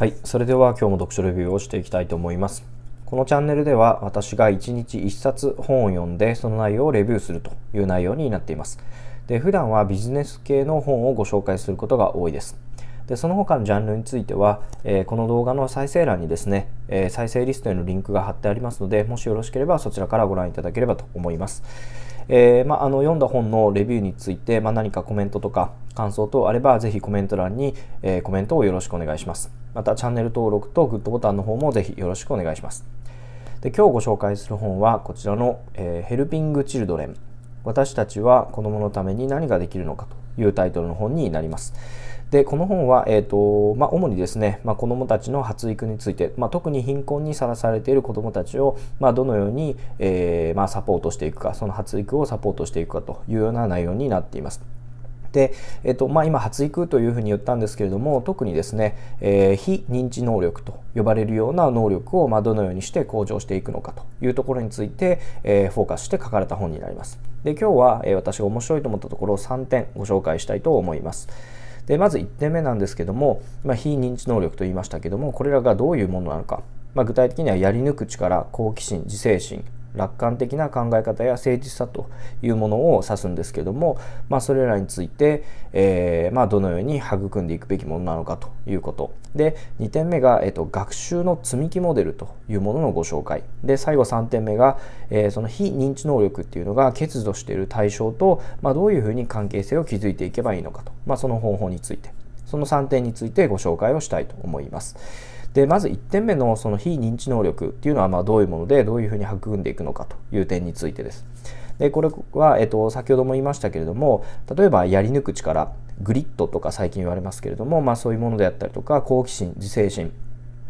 はい、それでは今日も読書レビューをしていきたいと思います。このチャンネルでは私が1日1冊本を読んでその内容をレビューするという内容になっています。で普段はビジネス系の本をご紹介することが多いです。でその他のジャンルについては、えー、この動画の再生欄にですね、えー、再生リストへのリンクが貼ってありますのでもしよろしければそちらからご覧いただければと思います。えー、まあ、あの読んだ本のレビューについて、まあ、何かコメントとか感想等あればぜひコメント欄に、えー、コメントをよろしくお願いしますまたチャンネル登録とグッドボタンの方もぜひよろしくお願いしますで今日ご紹介する本はこちらの、えー、ヘルピングチルドレン私たちは子供のために何ができるのかというタイトルの本になります。でこの本は、えーとまあ、主にですね、まあ、子どもたちの発育について、まあ、特に貧困にさらされている子どもたちを、まあ、どのように、えーまあ、サポートしていくかその発育をサポートしていくかというような内容になっています。で、えとまあ、今発育というふうに言ったんですけれども特にですね、えー、非認知能力と呼ばれるような能力を、まあ、どのようにして向上していくのかというところについて、えー、フォーカスして書かれた本になります。で今日は、えー、私が面白いと思ったところを3点ご紹介したいと思います。でまず1点目なんですけども、まあ、非認知能力と言いましたけどもこれらがどういうものなのか、まあ、具体的にはやり抜く力好奇心自制心楽観的な考え方や誠実さというものを指すんですけども、まあ、それらについて、えー、まあ、どのように育んでいくべきものなのかということで2点目が、えーと、学習の積み木モデルというもののご紹介で最後3点目が、えー、その非認知能力っていうのが欠如している対象と、まあ、どういうふうに関係性を築いていけばいいのかと、まその方法について。その3点についてご紹介をしたいと思います。でまず1点目のその非認知能力っていうのはまあどういうものでどういうふうに育んでいくのかという点についてです。でこれは、えっと、先ほども言いましたけれども例えばやり抜く力グリッドとか最近言われますけれども、まあ、そういうものであったりとか好奇心自制心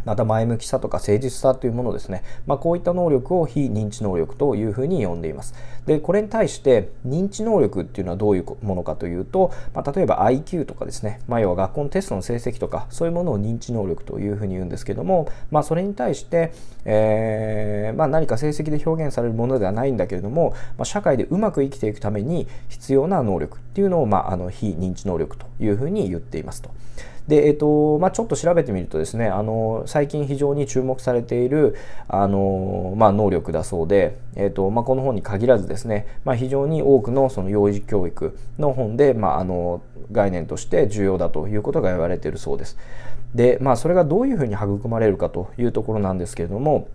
また前向きさとか誠実さというものですね、まあ、こういった能力を非認知能力というふうに呼んでいますでこれに対して認知能力っていうのはどういうものかというと、まあ、例えば IQ とかですね、まあ、要は学校のテストの成績とかそういうものを認知能力というふうに言うんですけども、まあ、それに対して、えー、ま何か成績で表現されるものではないんだけれども、ま社会でうまく生きていくために必要な能力っていうのを、まあ、あの非認知能力というふうに言っていますと。で、えっと、まあ、ちょっと調べてみるとですね、あの、最近非常に注目されている、あの、まあ、能力だそうで、えっと、まあ、この本に限らずですね、まあ、非常に多くのその幼児教育の本で、まあ、あの、概念として重要だということが言われているそうです。で、まあ、それがどういうふうに育まれるかというところなんですけれども、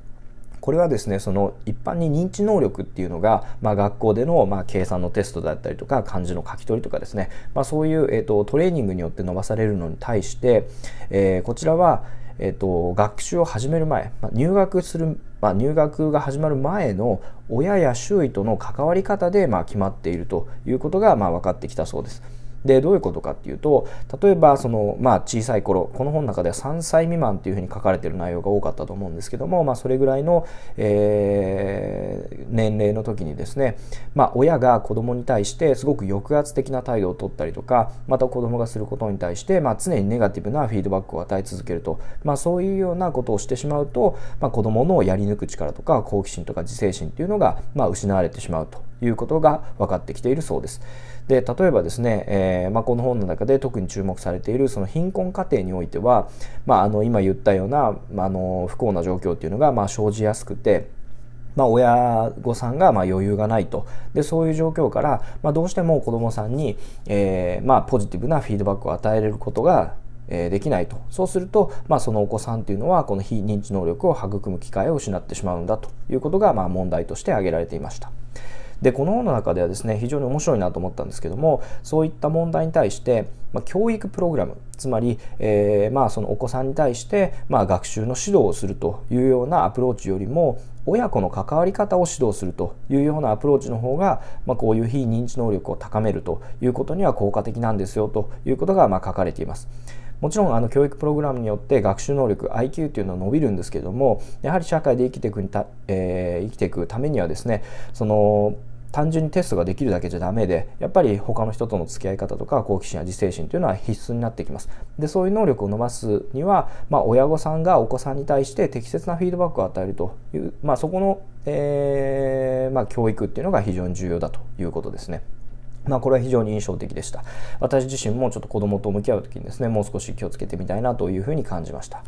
これはですねその一般に認知能力っていうのが、まあ、学校での、まあ、計算のテストだったりとか漢字の書き取りとかですね、まあ、そういう、えーと、トレーニングによって伸ばされるのに対して、えー、こちらは、えーと、と学習を始める前、まあ、入学する、まあ、入学が始まる前の親や周囲との関わり方で、まあ、決まっているということが、まあ、分かってきたそうです。でどういうことかっていうと例えばその、まあ、小さい頃この本の中では3歳未満っていうふうに書かれてる内容が多かったと思うんですけども、まあ、それぐらいの、えー、年齢の時にですね、まあ、親が子供に対してすごく抑圧的な態度をとったりとかまた子供がすることに対して、まあ、常にネガティブなフィードバックを与え続けると、まあ、そういうようなことをしてしまうと、まあ、子供のやり抜く力とか好奇心とか自制心っていうのが、まあ、失われてしまうということが分かってきているそうです。で例えばですね、えー、まあ、この本の中で特に注目されているその貧困家庭においては、まあ、あの今言ったような、まあ、の不幸な状況というのがま生じやすくてまあ、親御さんがま余裕がないとでそういう状況から、まあ、どうしても子どもさんに、えー、まあ、ポジティブなフィードバックを与えれることができないとそうすると、まあ、そのお子さんというのはこの非認知能力を育む機会を失ってしまうんだということが、ま問題として挙げられていました。でこの本の中ではですね非常に面白いなと思ったんですけどもそういった問題に対して、まあ、教育プログラムつまり、えー、まあそのお子さんに対して、まあ、学習の指導をするというようなアプローチよりも親子の関わり方を指導するというようなアプローチの方が、まあ、こういう非認知能力を高めるということには効果的なんですよということがまあ書かれています。もちろんあの教育プログラムによって学習能力 IQ っていうのは伸びるんですけどもやはり社会で生きていくた、えー、生きていくためにはですねその単純にテストができるだけじゃダメでやっぱり他の人との付き合い方とか好奇心や自制心というのは必須になってきますでそういう能力を伸ばすには、まあ、親御さんがお子さんに対して適切なフィードバックを与えるという、まあ、そこの、えー、まあ、教育っていうのが非常に重要だということですね。まあこれは非常に印象的でした。私自身もちょっと子供と向き合う時にですね、もう少し気をつけてみたいなというふうに感じました。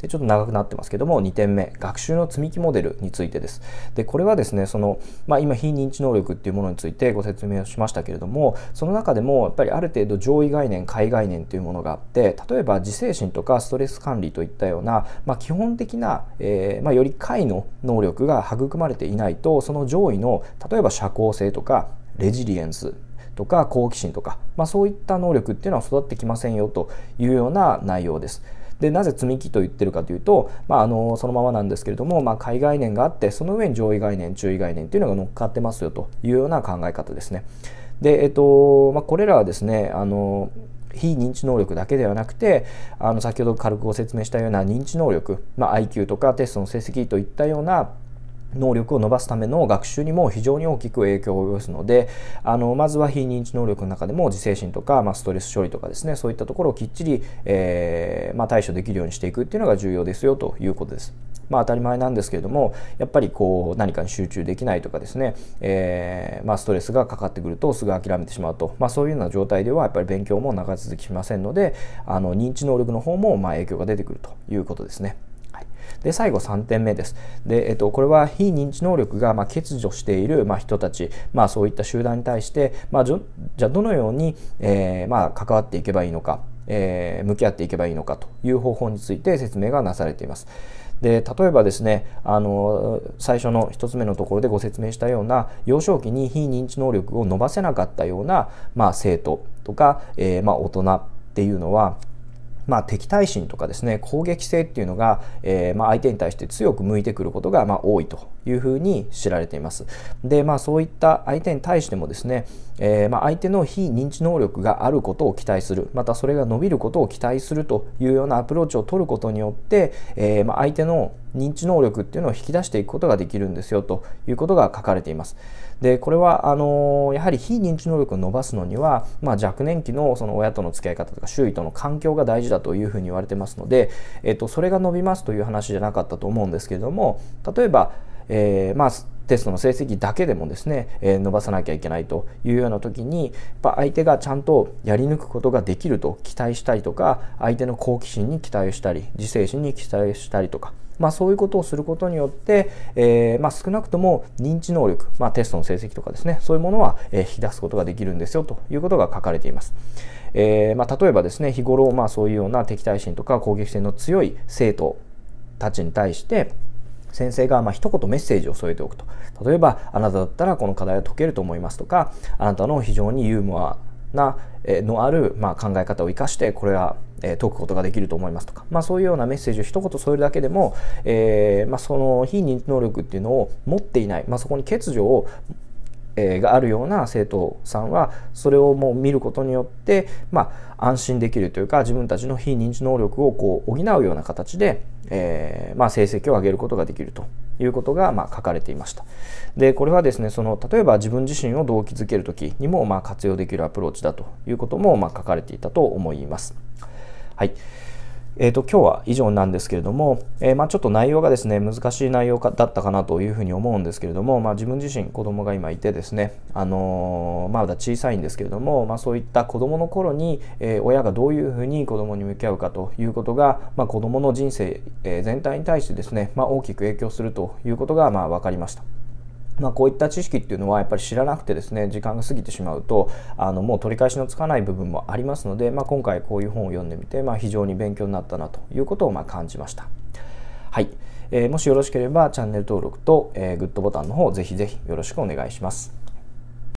でちょっと長くなってますけども、2点目、学習の積み木モデルについてです。で、これはですね、その、まあ、今非認知能力っていうものについてご説明をしましたけれども、その中でもやっぱりある程度上位概念、下位概念というものがあって、例えば自制心とかストレス管理といったような、まあ、基本的な、えー、まあ、より下位の能力が育まれていないと、その上位の、例えば社交性とか、レジリエンスとか好奇心とか、まあ、そういった能力っていうのは育ってきませんよというような内容です。でなぜ積み木と言ってるかというと、まああ、のそのままなんですけれども、まあ、下位概念があってその上に上位概念注意概念っていうのが乗っかってますよというような考え方ですね。で、えっとまあ、これらはですねあの非認知能力だけではなくてあの先ほど軽くご説明したような認知能力、まあ、IQ とかテストの成績といったような能力を伸ばすための学習にも非常に大きく影響を及ぼすのであのまずは非認知能力の中でも自制心とか、まあ、ストレス処理とかですねそういったところをきっちり、えー、まあ、対処できるようにしていくっていうのが重要ですよということです。まあ、当たり前なんですけれどもやっぱりこう何かに集中できないとかですね、えー、まストレスがかかってくるとすぐ諦めてしまうと、まそういうような状態ではやっぱり勉強も長続きしませんのであの認知能力の方もま影響が出てくるということですね。で最後3点目です。で、えっと、これは非認知能力がま欠如しているま人たち、まあ、そういった集団に対して、まあ、じゃあどのように、えー、ま関わっていけばいいのか、えー、向き合っていけばいいのかという方法について説明がなされています。で例えばですねあの最初の1つ目のところでご説明したような幼少期に非認知能力を伸ばせなかったような、まあ、生徒とか、えー、まあ、大人っていうのはまあ、敵対心とかですね攻撃性っていうのが、えーまあ、相手に対して強く向いてくることが、まあ、多いというふうに知られています。で、まあそういった相手に対してもですね、えー、まあ、相手の非認知能力があることを期待する、またそれが伸びることを期待するというようなアプローチを取ることによって、えー、まあ、相手の認知能力っていうのを引き出していくことができるんですよということが書かれています。でこれはあのやはり非認知能力を伸ばすのには、まあ、若年期のその親との付き合い方とか周囲との環境が大事だというふうに言われてますので、えっと、それが伸びますという話じゃなかったと思うんですけれども例えばえー、まあテストの成績だけでもですね、えー、伸ばさなきゃいけないというような時にやっぱ相手がちゃんとやり抜くことができると期待したりとか相手の好奇心に期待したり自制心に期待したりとか。まあ、そういうことをすることによって、えー、まあ、少なくとも認知能力、まあ、テストの成績とかですねそういうものは、え引き出すことができるんですよということが書かれています。えま例えばですね日頃、まあ、そういうような敵対心とか攻撃性の強い生徒たちに対して先生がまあ一言メッセージを添えておくと例えば「あなただったらこの課題は解けると思います」とか「あなたの非常にユーモアなのあるまあ考え方を生かしてこれは解くことができると思いますとか、まあ、そういうようなメッセージを一言添えるだけでも、えーまあ、その非認知能力っていうのを持っていない、まあ、そこに欠如をえー、があるような生徒さんはそれをもう見ることによって、まあ、安心できるというか自分たちの非認知能力をこう補うような形で、えー、まあ、成績を上げることができるということが、まあ、書かれていましたでこれはですねその例えば自分自身を動機づける時にも、ま活用できるアプローチだということも、ま書かれていたと思います。はいえーと、今日は以上なんですけれども、えー、まあ、ちょっと内容がですね難しい内容だったかなというふうに思うんですけれども、まあ、自分自身子供が今いてですね、あのー、まだ小さいんですけれども、まあ、そういった子供の頃に、えー、親がどういうふうに子供に向き合うかということが、まあ、子供の人生、え全体に対してですね、ま大きく影響するということが、まあ、分かりました。まあ、こういった知識っていうのはやっぱり知らなくてですね時間が過ぎてしまうとあのもう取り返しのつかない部分もありますので、まあ、今回こういう本を読んでみて、まあ、非常に勉強になったなということをま感じました。はい、えー、もしよろしければチャンネル登録と、えー、グッドボタンの方ぜひぜひよろしくお願いします。